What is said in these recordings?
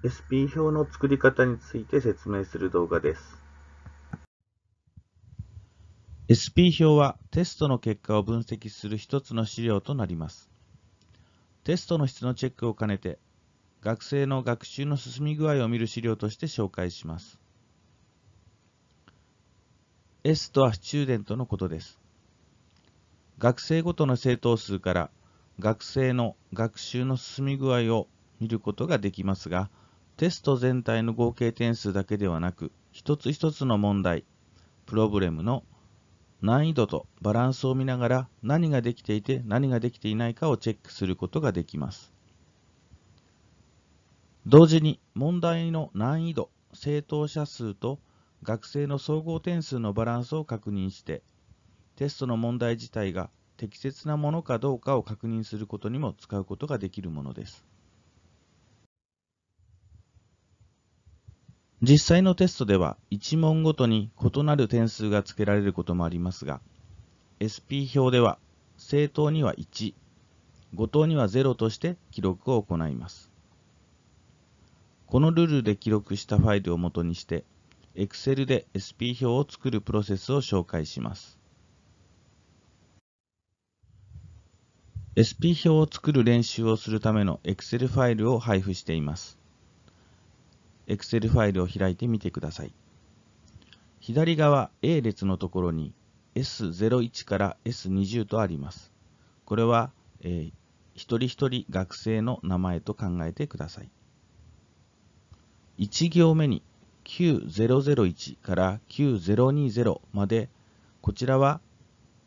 SP 表の作り方について説明する動画です。SP 表はテストの結果を分析する一つの資料となります。テストの質のチェックを兼ねて、学生の学習の進み具合を見る資料として紹介します。S とはスチューデントのことです。学生ごとの正答数から学生の学習の進み具合を見ることができますが、テスト全体の合計点数だけではなく、一つ一つの問題、プロブレムの難易度とバランスを見ながら何ができていて何ができていないかをチェックすることができます。同時に問題の難易度、正答者数と学生の総合点数のバランスを確認してテストの問題自体が適切なものかどうかを確認することにも使うことができるものです。実際のテストでは1問ごとに異なる点数がつけられることもありますが、SP 表では正答には1、誤答には0として記録を行います。このルールで記録したファイルを元にして、Excel で SP 表を作るプロセスを紹介します。SP 表を作る練習をするための Excel ファイルを配布しています。Excel ファイルを開いてみてください。左側 A 列のところに S01 から S20 とあります。これは、えー、一人一人学生の名前と考えてください。1行目に9001から9020まで、こちらは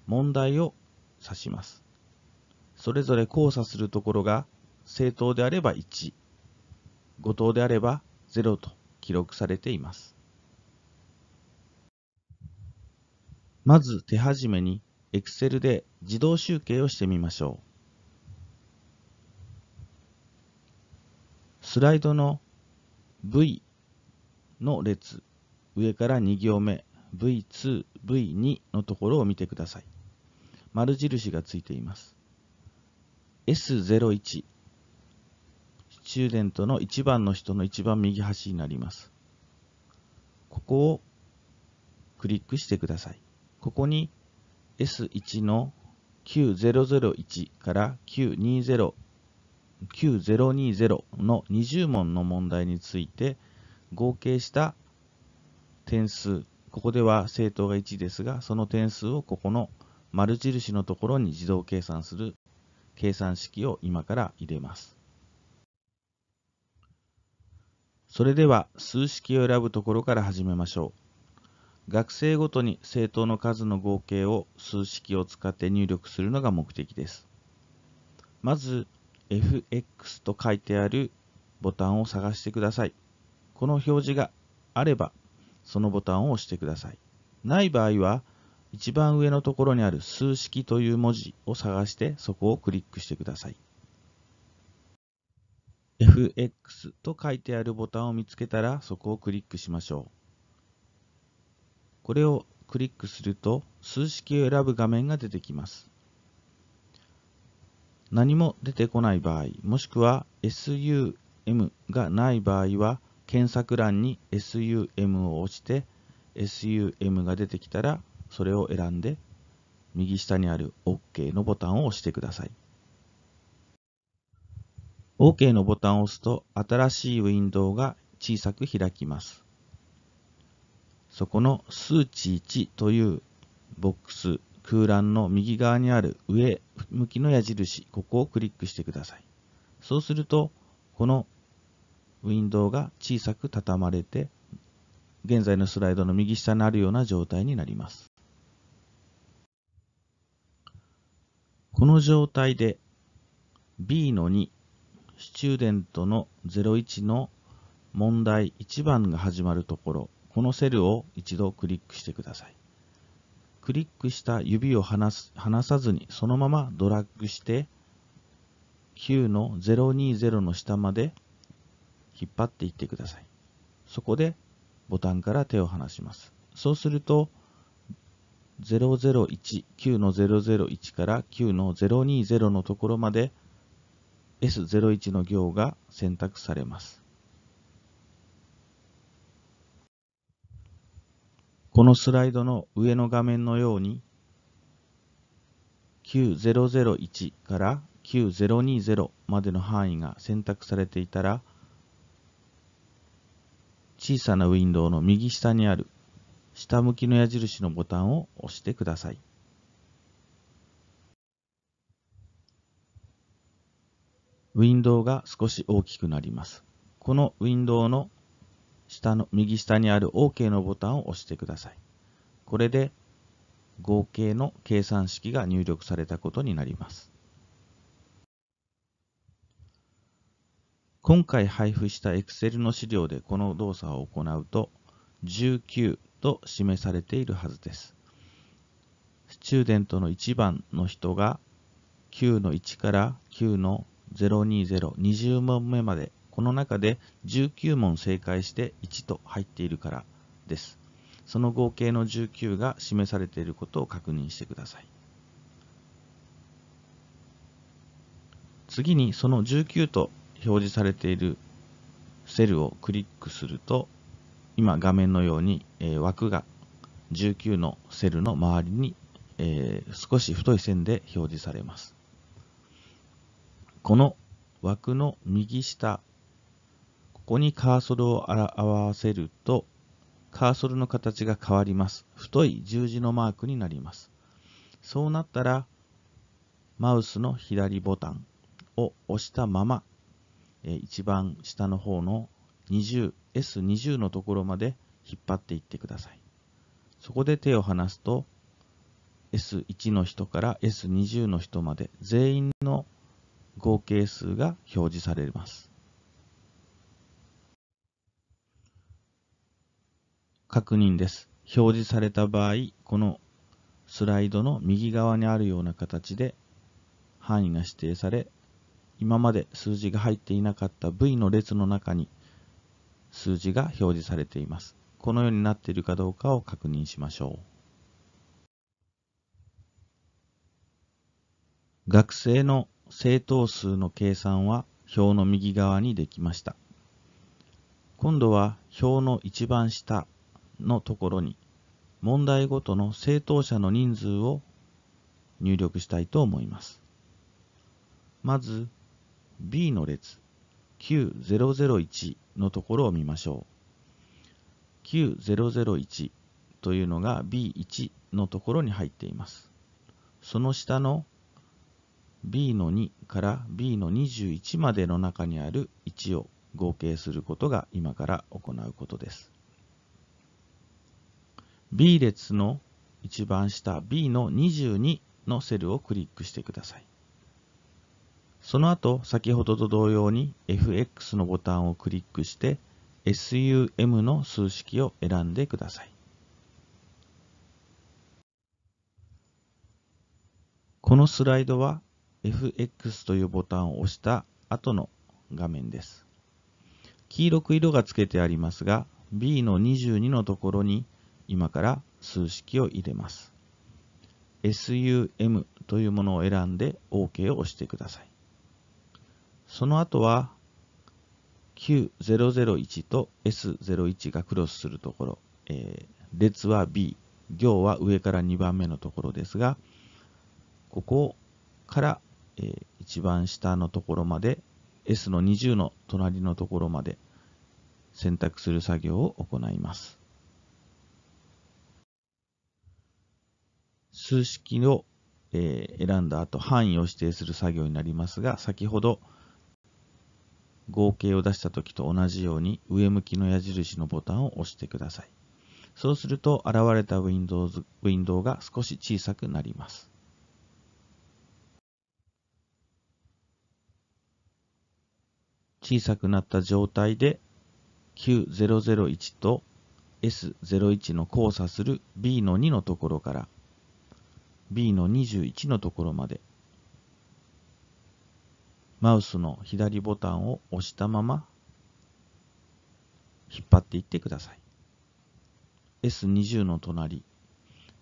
問題を指します。それぞれ交差するところが正答であれば1、5答であれば0と記録されています。まず手始めに Excel で自動集計をしてみましょう。スライドの V の列、上から2行目、V2、V2 のところを見てください。丸印がついています。S01、チューデントの1番の人の一番右端になります。ここをクリックしてください。ここに S1 の9001から920 9020の20問の問題について合計した点数、ここでは正答が1ですが、その点数をここの丸印のところに自動計算する計算式を今から入れます。それでは数式を選ぶところから始めましょう。学生ごとに政党の数の合計を数式を使って入力するのが目的です。まず fx と書いてあるボタンを探してください。この表示があればそのボタンを押してください。ない場合は一番上のところにある数式という文字を探してそこをクリックしてください。FX と書いてあるボタンを見つけたらそこをクリックしましょう。これをクリックすると数式を選ぶ画面が出てきます。何も出てこない場合、もしくは SUM がない場合は検索欄に SUM を押して SUM が出てきたらそれを選んで右下にある OK のボタンを押してください。OK のボタンを押すと新しいウィンドウが小さく開きます。そこの数値1というボックス、空欄の右側にある上向きの矢印、ここをクリックしてください。そうすると、このウィンドウが小さく畳まれて、現在のスライドの右下にあるような状態になります。この状態で B の2スチューデントの01の問題1番が始まるところ、このセルを一度クリックしてください。クリックした指を離す離さずにそのままドラッグして9の020の下まで引っ張っていってください。そこでボタンから手を離します。そうすると001、9の001から9の020のところまで S01 の行が選択されます。このスライドの上の画面のように9001から9020までの範囲が選択されていたら小さなウィンドウの右下にある下向きの矢印のボタンを押してください。ウィンドウが少し大きくなります。このウィンドウの下の右下にある OK のボタンを押してください。これで合計の計算式が入力されたことになります。今回配布した Excel の資料でこの動作を行うと19と示されているはずです。スチューデントの1番の人が9の1から9の02020問目までこの中で19問正解して1と入っているからです。その合計の19が示されていることを確認してください。次にその19と表示されているセルをクリックすると今画面のように、え枠が19のセルの周りに、え少し太い線で表示されます。この枠の右下、ここにカーソルを合わせると、カーソルの形が変わります。太い十字のマークになります。そうなったら、マウスの左ボタンを押したまま、一番下の方の 20S20 20のところまで引っ張っていってください。そこで手を離すと、S1 の人から S20 の人まで全員の合計数が表示されます。確認です。表示された場合、このスライドの右側にあるような形で範囲が指定され、今まで数字が入っていなかった部位の列の中に数字が表示されています。このようになっているかどうかを確認しましょう。学生の正答数の計算は表の右側にできました。今度は表の一番下のところに問題ごとの正答者の人数を入力したいと思います。まず B の列9001のところを見ましょう。9001というのが B1 のところに入っています。その下の b の2から b の21までの中にある1を合計することが今から行うことです。B 列の一番下 B の22のセルをクリックしてください。その後、先ほどと同様に FX のボタンをクリックして SUM の数式を選んでください。このスライドは FX というボタンを押した後の画面です。黄色く色がつけてありますが、B の22のところに今から数式を入れます。SUM というものを選んで OK を押してください。その後は Q001 と S01 がクロスするところ、えー、列は B、行は上から2番目のところですが、ここからえー、一番下のところまで S の20の隣のところまで選択する作業を行います。数式を、えー、選んだ後範囲を指定する作業になりますが先ほど合計を出した時と同じように上向きの矢印のボタンを押してください。そうすると現れたウィンドウズウィンドウが少し小さくなります。小さくなった状態で Q001 と S01 の交差する B の2のところから B の21のところまでマウスの左ボタンを押したまま引っ張っていってください。S20 の隣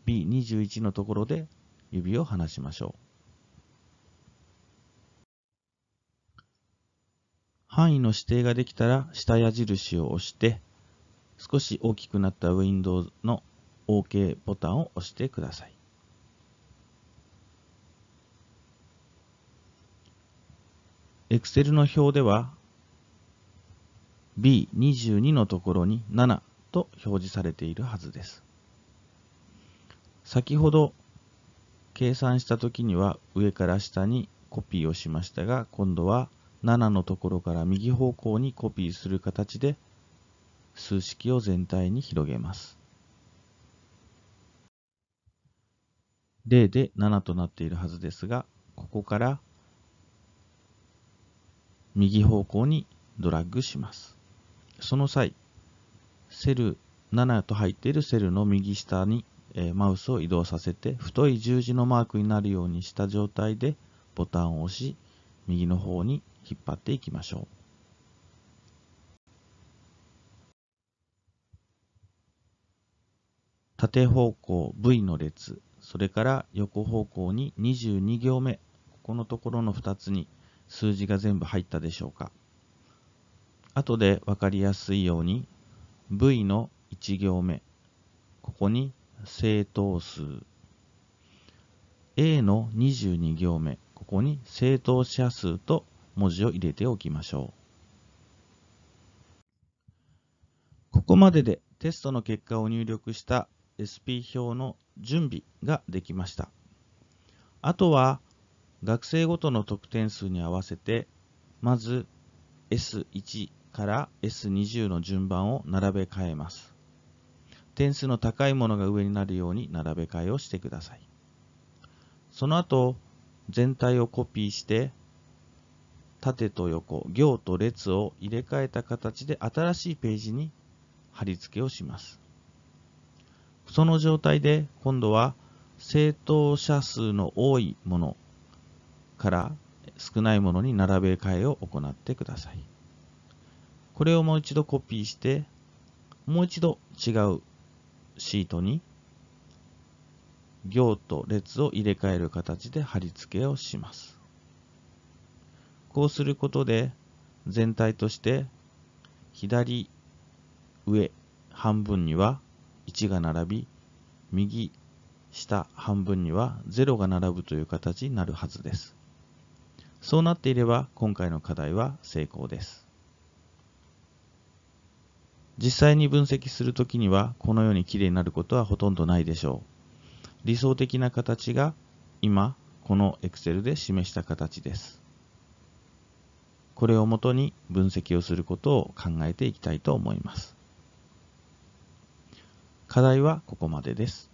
B21 のところで指を離しましょう。範囲の指定ができたら下矢印を押して、少し大きくなったウィンドウの OK ボタンを押してください。Excel の表では B22 のところに7と表示されているはずです。先ほど計算したときには上から下にコピーをしましたが、今度は7のところから右方向にコピーする形で数式を全体に広げます。0で7となっているはずですが、ここから右方向にドラッグします。その際、セル7と入っているセルの右下にマウスを移動させて、太い十字のマークになるようにした状態でボタンを押し、右の方に引っ張っていきましょう。縦方向 V の列、それから横方向に22行目、ここのところの2つに数字が全部入ったでしょうか。後で分かりやすいように V の1行目、ここに正答数。A の22行目、ここに正答者数と文字を入れておきましょう。ここまででテストの結果を入力した SP 表の準備ができました。あとは学生ごとの得点数に合わせてまず S1 から S20 の順番を並べ替えます。点数の高いものが上になるように並べ替えをしてください。その後、全体をコピーして縦と横、行と列を入れ替えた形で新しいページに貼り付けをします。その状態で今度は正当者数の多いものから少ないものに並べ替えを行ってください。これをもう一度コピーして、もう一度違うシートに行と列を入れ替える形で貼り付けをします。こうすることで全体として左上半分には1が並び右下半分には0が並ぶという形になるはずです。そうなっていれば今回の課題は成功です。実際に分析するときにはこのようにきれいになることはほとんどないでしょう。理想的な形が今この Excel で示した形です。これをもとに分析をすることを考えていきたいと思います。課題はここまでです。